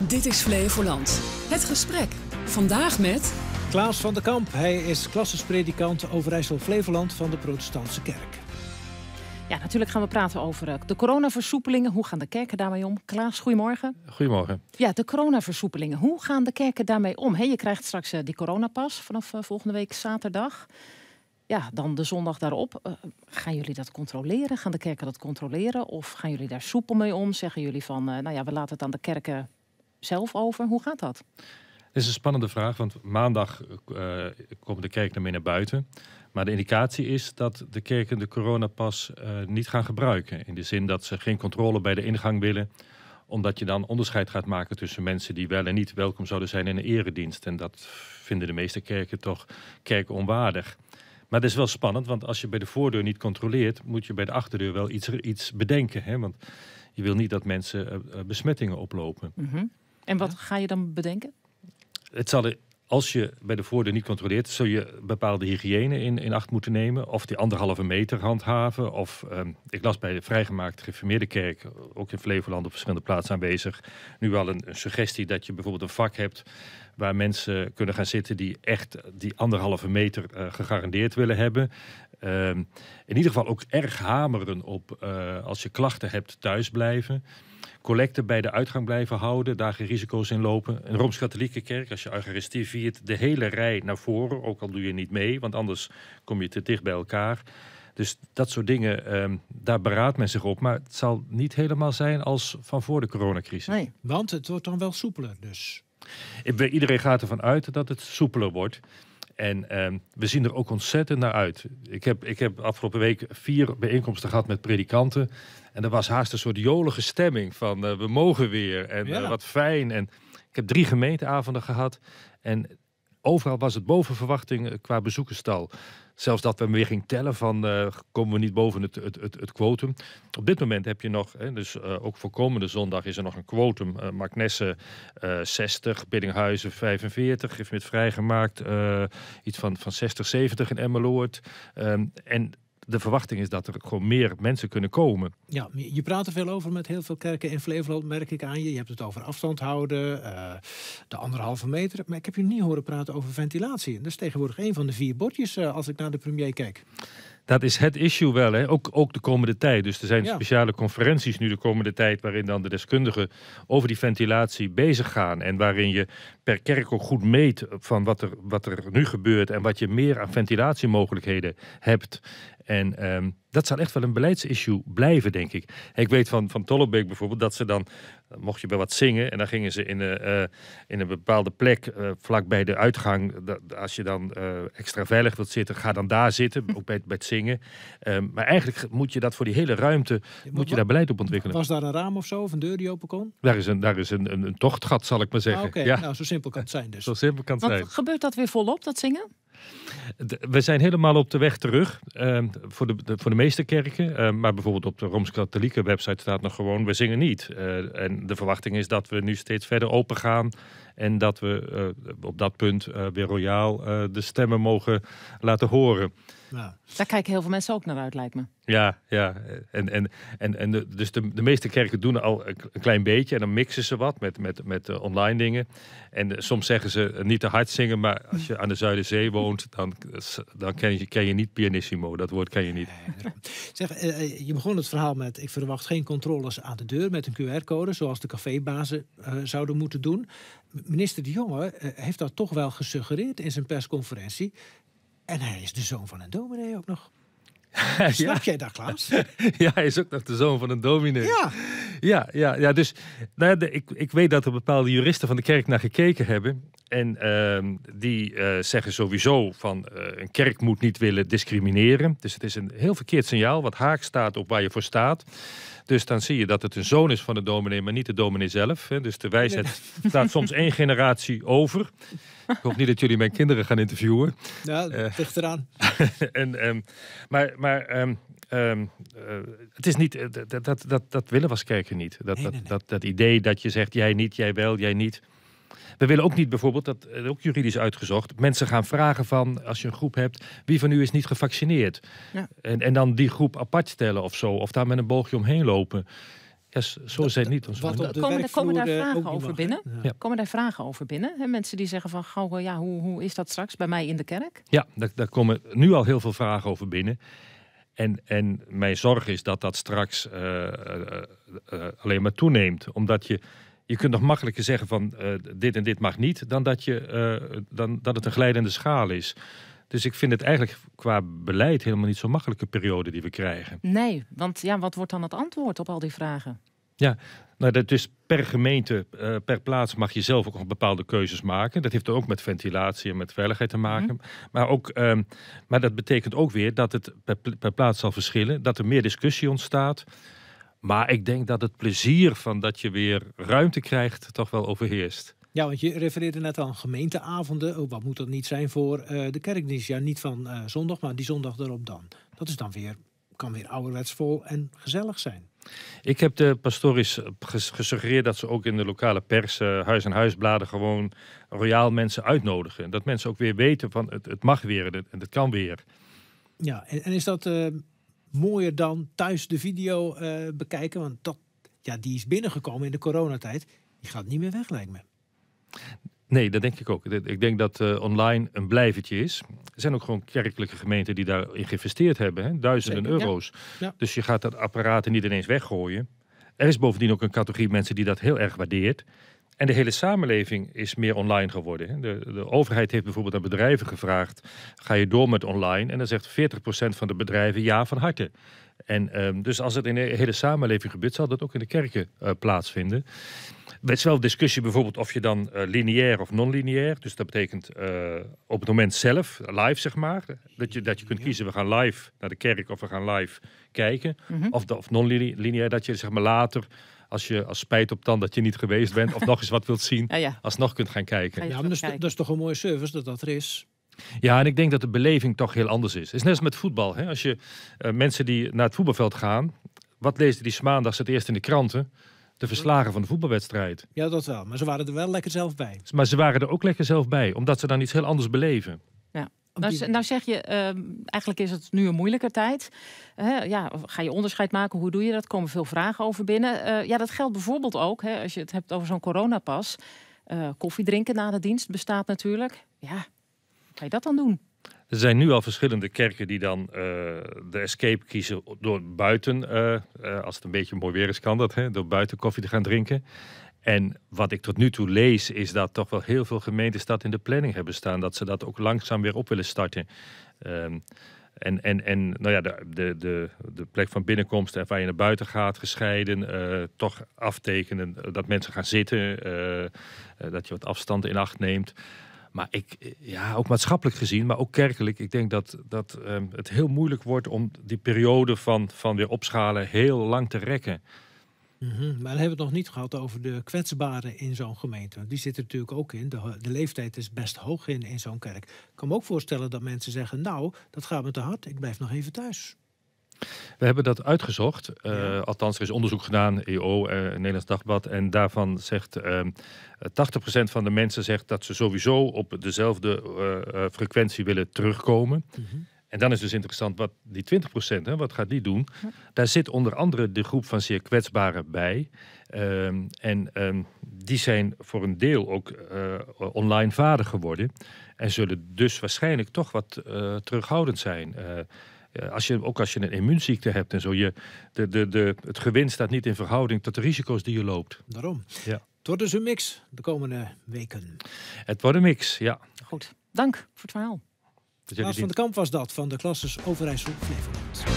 Dit is Flevoland. Het gesprek. Vandaag met... Klaas van der Kamp. Hij is klassespredikant Overijssel Flevoland van de Protestantse Kerk. Ja, natuurlijk gaan we praten over eh, de coronaversoepelingen. Hoe gaan de kerken daarmee om? Klaas, goedemorgen. Goedemorgen. Ja, de coronaversoepelingen. Hoe gaan de kerken daarmee om? He, je krijgt straks eh, die coronapas vanaf eh, volgende week zaterdag. Ja, dan de zondag daarop. gaan jullie dat controleren? Gaan de kerken dat controleren? Of gaan jullie daar soepel mee om? Zeggen jullie van, nou ja, we laten het aan de kerken zelf over? Hoe gaat dat? Het is een spannende vraag, want maandag uh, komt de kerk ermee naar buiten. Maar de indicatie is dat de kerken de coronapas uh, eh, niet gaan gebruiken. In de zin dat ze geen controle bij de ingang willen omdat je dan onderscheid gaat maken tussen mensen die wel en niet welkom zouden zijn in een eredienst. En dat vinden de meeste kerken toch kerkonwaardig. Maar het is wel spannend, want als je bij de voordeur niet controleert, moet je bij de achterdeur wel iets, iets bedenken. Hè? Want je wil niet dat mensen eh, besmettingen oplopen. Mhm. En wat ga je dan bedenken? Het zal er, als je bij de voordeur niet controleert, zul je bepaalde hygiëne in, in acht moeten nemen. Of die anderhalve meter handhaven. Of ehm, ik las bij de vrijgemaakte geformeerde kerk, ook in Flevoland op verschillende plaatsen aanwezig, nu wel een, suggestie dat je bijvoorbeeld een vak hebt waar mensen kunnen gaan zitten die echt die anderhalve meter eh, gegarandeerd willen hebben. Ehm, in ieder geval ook erg hameren op eh, als je klachten hebt thuisblijven. Collecten bij de uitgang blijven houden, daar geen risico's in lopen. Een Rooms-Katholieke kerk, als je Eucharistie viert, de hele rij naar voren, ook al doe je niet mee, want anders kom je te dicht bij elkaar. Dus dat soort dingen, um, daar beraadt men zich op. Maar het zal niet helemaal zijn als van voor de coronacrisis. Nee, want het wordt dan wel soepeler dus. Iedereen gaat ervan uit dat het soepeler wordt. En ehm, we zien er ook ontzettend naar uit. Ik heb, ik heb afgelopen week vier bijeenkomsten gehad met predikanten. En er was haast een soort jolige stemming van eh, we mogen weer en eh, wat fijn. En ik heb drie gemeenteavonden gehad. En overal was het boven verwachting eh, qua bezoekerstal. Zelfs dat we weer gingen tellen van eh, komen we niet boven het, het, het, quotum. Op dit moment heb je nog, hè, dus eh, ook voor komende zondag is er nog een quotum. Uh, Magnesse 60, Biddinghuizen 45, heeft met vrijgemaakt iets van, van 60, 70 in Emmeloord. Ehm, en de verwachting is dat er gewoon meer mensen kunnen komen. Ja, je praat er veel over met heel veel kerken in Flevoland, merk ik aan je. Je hebt het over afstand houden, eh, de anderhalve meter. Maar ik heb je niet horen praten over ventilatie. Dat is tegenwoordig een van de vier bordjes eh, als ik naar de premier kijk. Dat is het issue wel, hè? Ook, ook de komende tijd. Dus er zijn speciale conferenties nu de komende tijd waarin dan de deskundigen over die ventilatie bezig gaan. En waarin je per kerk ook goed meet van wat er, wat er nu gebeurt en wat je meer aan ventilatiemogelijkheden hebt. En ehm, dat zal echt wel een beleidsissue blijven, denk ik. Ik weet van, van Tollebeek bijvoorbeeld dat ze dan, mocht je bij wat zingen, en dan gingen ze in een, eh, in een bepaalde plek uh, vlak bij de uitgang. Dat, als je dan eh, extra veilig wilt zitten, ga dan daar zitten, ook bij, bij het zingen. Ehm, maar eigenlijk moet je dat voor die hele ruimte, moet je daar beleid op ontwikkelen. Was daar een raam of zo, of een deur die open kon? Daar is een, daar is een, een, tochtgat, zal ik maar zeggen. Ah, Oké, nou zo simpel kan het zijn dus. Zo simpel kan het zijn. Gebeurt dat weer volop, dat zingen? We zijn helemaal op de weg terug ehm, voor, de, voor de meeste kerken. Ehm, maar bijvoorbeeld op de Rooms-Katholieke website staat nog gewoon: we zingen niet. Eh, en de verwachting is dat we nu steeds verder open gaan en dat we eh, op dat punt eh, weer royaal eh, de stemmen mogen laten horen. Daar kijken heel veel mensen ook naar uit, lijkt me. Ja, ja. En, en, en, en de, dus de, de meeste kerken doen al een klein beetje. En dan mixen ze wat met, met, met online dingen. En soms zeggen ze niet te hard zingen. Maar als je aan de Zuiderzee woont, dan, dan ken, je, ken je niet pianissimo. Dat woord ken je niet. Zeg, je begon het verhaal met... ik verwacht geen controles aan de deur met een QR-code... zoals de cafébazen zouden moeten doen minister De Jonge eh, heeft dat toch wel gesuggereerd in zijn persconferentie. En hij is de zoon van een dominee ook nog. ja. Snap jij dat, Klaas? ja, hij is ook nog de zoon van een dominee. Ja. Ja, ja, ja dus nou ik, ik weet dat er bepaalde juristen van de kerk naar gekeken hebben. En ehm, die eh, zeggen sowieso van eh, een kerk moet niet willen discrimineren. Dus het is een heel verkeerd signaal wat haak staat op waar je voor staat. Dus dan zie je dat het een zoon is van de dominee, maar niet de dominee zelf. Hè. Dus de wijsheid staat soms één generatie over. Ik hoop niet dat jullie mijn kinderen gaan interviewen. Ja, dicht eh. eraan. en, ehm, maar maar ehm, het is niet, dat, dat, dat, dat willen was kerken niet. Dat, dat, dat idee dat je zegt, jij niet, jij wel, jij niet. We willen ook niet bijvoorbeeld, dat ook juridisch uitgezocht, mensen gaan vragen van, als je een groep hebt, wie van u is niet gevaccineerd? Ja. En, en dan die groep apart stellen of zo, of daar met een boogje omheen lopen. Ja, zo zijn het niet. Wat komen, eh, komen, daar vragen over binnen? Komen daar vragen over binnen? mensen die zeggen van, gauw, ja, hoe, hoe is dat straks bij mij in de kerk? Ja, daar, daar komen nu al heel veel vragen over binnen. En, en mijn zorg is dat dat straks eh, eh, alleen maar toeneemt. Omdat je je kunt nog makkelijker zeggen van eh, dit en dit mag niet, dan dat, je, eh, dan dat het een glijdende schaal is. Dus ik vind het eigenlijk qua beleid helemaal niet zo'n makkelijke periode die we krijgen. Nee, want ja, wat wordt dan het antwoord op al die vragen? Ja, nou, dat is per gemeente, eh, per plaats mag je zelf ook nog bepaalde keuzes maken. Dat heeft ook met ventilatie en met veiligheid te maken. Mhm. Maar, ook, um, maar dat betekent ook weer dat het per, per plaats zal verschillen, dat er meer discussie ontstaat. Maar ik denk dat het plezier van dat je weer ruimte krijgt toch wel overheerst. Ja, want je refereerde net aan gemeenteavonden. Oh, wat moet dat niet zijn voor eh, de kerkdienst? Ja, niet van eh, zondag, maar die zondag erop dan. Dat is dan weer, kan weer ouderwetsvol en gezellig zijn. Ik heb de pastories eh, gesuggereerd dat ze ook in de lokale pers, huis- en huisbladen, gewoon royaal mensen uitnodigen. Dat mensen ook weer weten van het, het mag weer en het, kan weer. Ja, en, en is dat mooier dan thuis de video eh, bekijken. Want dat, ja, die is binnengekomen in de coronatijd. Die gaat niet meer weg, lijkt me. Nee, dat denk ik ook. Ik denk dat eh, online een blijvertje is. Er zijn ook gewoon kerkelijke gemeenten die daarin geïnvesteerd hebben. Hè? Duizenden euro's. Dus je gaat dat apparaat niet ineens weggooien. Er is bovendien ook een categorie mensen die dat heel erg waardeert. En de hele samenleving is meer online geworden. De, de, overheid heeft bijvoorbeeld aan bedrijven gevraagd: ga je door met online? En dan zegt 40% van de bedrijven ja van harte. En ehm, dus als het in de hele samenleving gebeurt, zal dat ook in de kerken eh, plaatsvinden. Er is wel discussie bijvoorbeeld of je dan eh, lineair of non-lineair, dus dat betekent eh, op het moment zelf, live zeg maar, dat je, dat je kunt kiezen, we gaan live naar de kerk of we gaan live kijken, mhm. of, of non-lineair, dat je zeg maar later als je als spijt op dan dat je niet geweest bent of nog eens wat wilt zien, als ja. alsnog kunt gaan kijken. Ja, maar dat is, toch een mooie service dat dat er is. Ja, en ik denk dat de beleving toch heel anders is. Het is net als met voetbal. Hè? Als je eh, mensen die naar het voetbalveld gaan, wat lezen die maandags het eerst in de kranten? De verslagen van de voetbalwedstrijd. Ja, dat wel. Maar ze waren er wel lekker zelf bij. Maar ze waren er ook lekker zelf bij, omdat ze dan iets heel anders beleven. Ja. Nou, nou, zeg je, ehm, eigenlijk is het nu een moeilijke tijd. ja, ga je onderscheid maken? Hoe doe je dat? Er komen veel vragen over binnen. Eh, ja, dat geldt bijvoorbeeld ook hè, als je het hebt over zo'n coronapas. Eh, koffie drinken na de dienst bestaat natuurlijk. Ja, hoe ga je dat dan doen? Er zijn nu al verschillende kerken die dan eh, de escape kiezen door buiten, als het een beetje mooi weer is kan dat, hè, door buiten koffie te gaan drinken. En wat ik tot nu toe lees, is dat toch wel heel veel gemeentes dat in de planning hebben staan. Dat ze dat ook langzaam weer op willen starten. Ehm, en, en, en nou ja, de, de, de, de, plek van binnenkomst en waar je naar buiten gaat, gescheiden, eh, toch aftekenen eh, dat mensen gaan zitten, eh, dat je wat afstand in acht neemt. Maar ik, ja, ook maatschappelijk gezien, maar ook kerkelijk, ik denk dat, dat ehm, het heel moeilijk wordt om die periode van, van weer opschalen heel lang te rekken. Mhm, maar dan hebben we het nog niet gehad over de kwetsbaren in zo'n gemeente. Die zitten natuurlijk ook in. De, de leeftijd is best hoog in, in zo'n kerk. Ik kan me ook voorstellen dat mensen zeggen: Nou, dat gaat me te hard, ik blijf nog even thuis. We hebben dat uitgezocht. Eh, althans, er is onderzoek gedaan, EO, eh, Nederlands Dagblad. En daarvan zegt uh, ehm, 80% van de mensen zegt dat ze sowieso op dezelfde eh, frequentie willen terugkomen. Mm en dan is dus interessant wat die 20%, hè, wat gaat die doen? Daar zit onder andere de groep van zeer kwetsbaren bij. Ehm, en ehm, die zijn voor een deel ook eh, online vader geworden. En zullen dus waarschijnlijk toch wat eh, terughoudend zijn. Eh, als je, ook als je een immuunziekte hebt en zo. Je, de, de, de, het gewin staat niet in verhouding tot de risico's die je loopt. Daarom. Ja. Het wordt dus een mix de komende weken. Het wordt een mix, ja. Goed, dank voor het verhaal. Dus van de Kamp was dat van de klasses Overijssel Flevoland.